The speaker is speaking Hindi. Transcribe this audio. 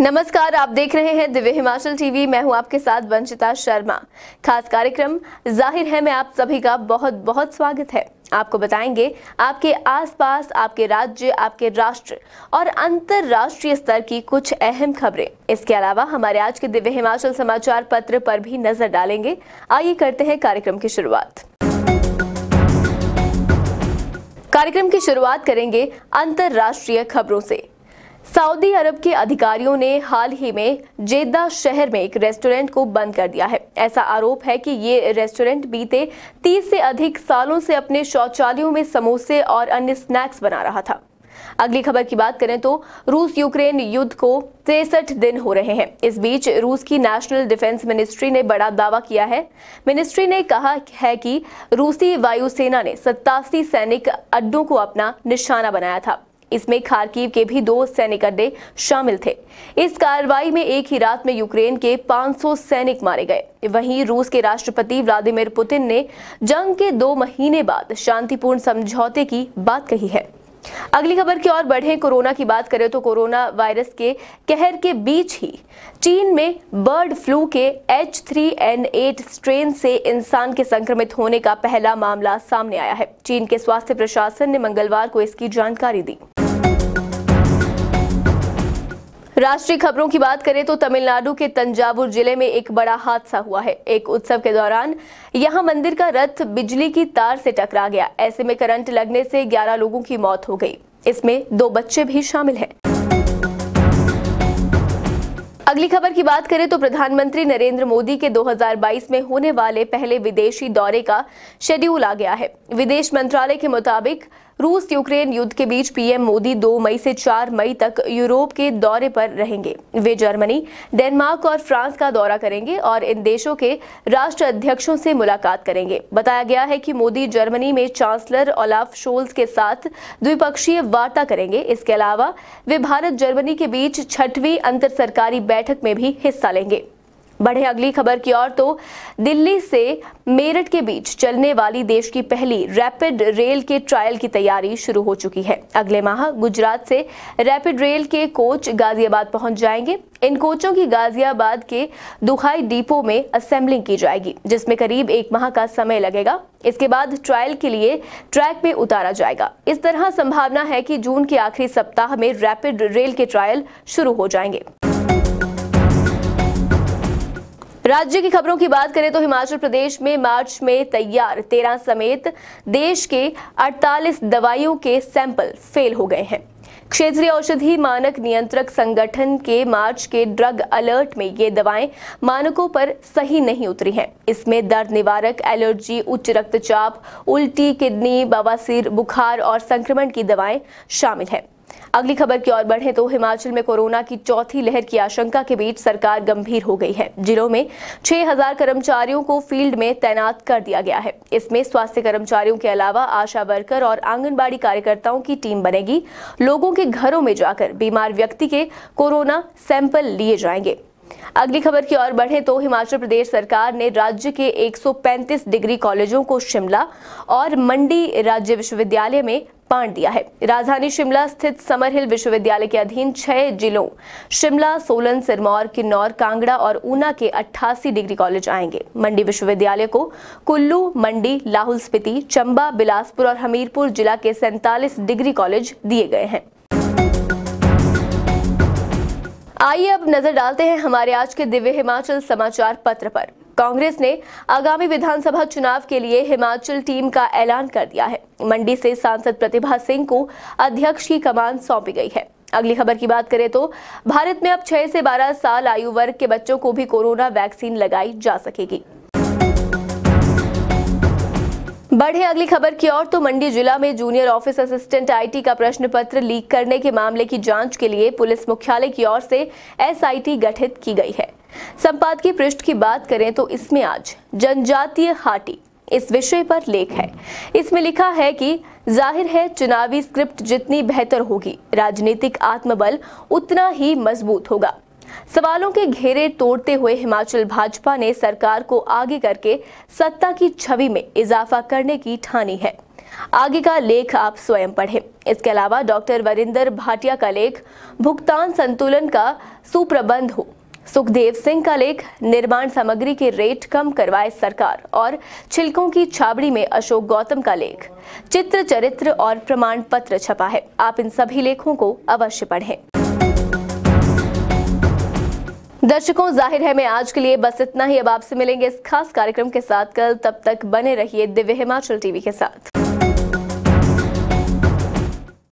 नमस्कार आप देख रहे हैं दिव्य हिमाचल टीवी मैं हूं आपके साथ वंशिता शर्मा खास कार्यक्रम जाहिर है मैं आप सभी का बहुत बहुत स्वागत है आपको बताएंगे आपके आसपास आपके राज्य आपके राष्ट्र और अंतर्राष्ट्रीय स्तर की कुछ अहम खबरें इसके अलावा हमारे आज के दिव्य हिमाचल समाचार पत्र पर भी नजर डालेंगे आइए करते हैं कार्यक्रम की शुरुआत कार्यक्रम की शुरुआत करेंगे अंतर्राष्ट्रीय खबरों से सऊदी अरब के अधिकारियों ने हाल ही में जेद्दा शहर में एक रेस्टोरेंट को बंद कर दिया है ऐसा आरोप है कि ये रेस्टोरेंट बीते 30 से अधिक सालों से अपने शौचालयों में समोसे और अन्य स्नैक्स बना रहा था अगली खबर की बात करें तो रूस यूक्रेन युद्ध को तिरसठ दिन हो रहे हैं इस बीच रूस की नेशनल डिफेंस मिनिस्ट्री ने बड़ा दावा किया है मिनिस्ट्री ने कहा है कि रूसी वायुसेना ने सत्तासी सैनिक अड्डों को अपना निशाना बनाया था इसमें खारकीव के भी दो सैनिक अड्डे शामिल थे इस कार्रवाई में एक ही रात में यूक्रेन के 500 सैनिक मारे गए वहीं रूस के राष्ट्रपति व्लादिमीर पुतिन ने जंग के दो महीने बाद शांतिपूर्ण समझौते की बात कही है अगली खबर की ओर बढ़े कोरोना की बात करें तो कोरोना वायरस के कहर के बीच ही चीन में बर्ड फ्लू के H three N eight strain से इंसान के संक्रमित होने का पहला मामला सामने आया है चीन के स्वास्थ्य प्रशासन ने मंगलवार को इसकी जानकारी दी राष्ट्रीय खबरों की बात करें तो तमिलनाडु के तंजावुर जिले में एक बड़ा हादसा हुआ है एक उत्सव के दौरान यहां मंदिर का रथ बिजली की तार से टकरा गया ऐसे में करंट लगने से 11 लोगों की मौत हो गई इसमें दो बच्चे भी शामिल हैं अगली खबर की बात करें तो प्रधानमंत्री नरेंद्र मोदी के 2022 में होने वाले पहले विदेशी दौरे का शेड्यूल आ गया है विदेश मंत्रालय के मुताबिक रूस यूक्रेन युद्ध के बीच पीएम मोदी 2 मई से 4 मई तक यूरोप के दौरे पर रहेंगे वे जर्मनी डेनमार्क और फ्रांस का दौरा करेंगे और इन देशों के राष्ट्र अध्यक्षों से मुलाकात करेंगे बताया गया है कि मोदी जर्मनी में चांसलर ओलाफ शोल्स के साथ द्विपक्षीय वार्ता करेंगे इसके अलावा वे भारत जर्मनी के बीच छठवीं अंतर सरकारी बैठक में भी हिस्सा लेंगे बढ़े अगली खबर की ओर तो दिल्ली से मेरठ के बीच चलने वाली देश की पहली रैपिड रेल के ट्रायल की तैयारी शुरू हो चुकी है अगले माह गुजरात से रैपिड रेल के कोच गाजियाबाद पहुंच जाएंगे इन कोचों की गाजियाबाद के दुखाई डिपो में असेंबलिंग की जाएगी जिसमें करीब एक माह का समय लगेगा इसके बाद ट्रायल के लिए ट्रैक में उतारा जाएगा इस तरह संभावना है कि जून के आखिरी सप्ताह में रैपिड रेल के ट्रायल शुरू हो जाएंगे राज्य की खबरों की बात करें तो हिमाचल प्रदेश में मार्च में तैयार तेरह समेत देश के 48 दवाइयों के सैंपल फेल हो गए हैं क्षेत्रीय औषधि मानक नियंत्रक संगठन के मार्च के ड्रग अलर्ट में ये दवाएं मानकों पर सही नहीं उतरी हैं इसमें दर्द निवारक एलर्जी उच्च रक्तचाप उल्टी किडनी बवासीर बुखार और संक्रमण की दवाएं शामिल हैं अगली खबर की ओर बढ़े तो हिमाचल में कोरोना की चौथी लहर की आशंका के बीच सरकार गंभीर हो गई है जिलों में 6000 कर्मचारियों को फील्ड में तैनात कर दिया गया है इसमें स्वास्थ्य कर्मचारियों के अलावा आशा वर्कर और आंगनबाड़ी कार्यकर्ताओं की टीम बनेगी लोगों के घरों में जाकर बीमार व्यक्ति के कोरोना सैंपल लिए जाएंगे अगली खबर की ओर बढ़े तो हिमाचल प्रदेश सरकार ने राज्य के 135 डिग्री कॉलेजों को शिमला और मंडी राज्य विश्वविद्यालय में बांट दिया है राजधानी शिमला स्थित समर हिल विश्वविद्यालय के अधीन छह जिलों शिमला सोलन सिरमौर किन्नौर कांगड़ा और ऊना के 88 डिग्री कॉलेज आएंगे मंडी विश्वविद्यालय को कुल्लू मंडी लाहौल स्पीति चंबा बिलासपुर और हमीरपुर जिला के सैंतालीस डिग्री कॉलेज दिए गए हैं आइए अब नजर डालते हैं हमारे आज के दिव्य हिमाचल समाचार पत्र पर कांग्रेस ने आगामी विधानसभा चुनाव के लिए हिमाचल टीम का ऐलान कर दिया है मंडी से सांसद प्रतिभा सिंह को अध्यक्ष की कमान सौंपी गई है अगली खबर की बात करें तो भारत में अब 6 से 12 साल आयु वर्ग के बच्चों को भी कोरोना वैक्सीन लगाई जा सकेगी बढ़े अगली खबर की ओर तो मंडी जिला में जूनियर ऑफिस असिस्टेंट आईटी का प्रश्न पत्र लीक करने के मामले की जांच के लिए पुलिस मुख्यालय की ओर से एसआईटी गठित की गई है संपादकीय पृष्ठ की बात करें तो इसमें आज जनजातीय हाटी इस विषय पर लेख है इसमें लिखा है कि जाहिर है चुनावी स्क्रिप्ट जितनी बेहतर होगी राजनीतिक आत्मबल उतना ही मजबूत होगा सवालों के घेरे तोड़ते हुए हिमाचल भाजपा ने सरकार को आगे करके सत्ता की छवि में इजाफा करने की ठानी है आगे का लेख आप स्वयं पढ़ें इसके अलावा डॉक्टर वरिंदर भाटिया का लेख भुगतान संतुलन का सुप्रबंध हो सुखदेव सिंह का लेख निर्माण सामग्री के रेट कम करवाए सरकार और छिलकों की छाबड़ी में अशोक गौतम का लेख चित्र चरित्र और प्रमाण पत्र छपा है आप इन सभी लेखों को अवश्य पढ़ें दर्शकों जाहिर है मैं आज के लिए बस इतना ही अब आपसे मिलेंगे इस खास कार्यक्रम के साथ कल तब तक बने रहिए दिव्य हिमाचल टीवी के साथ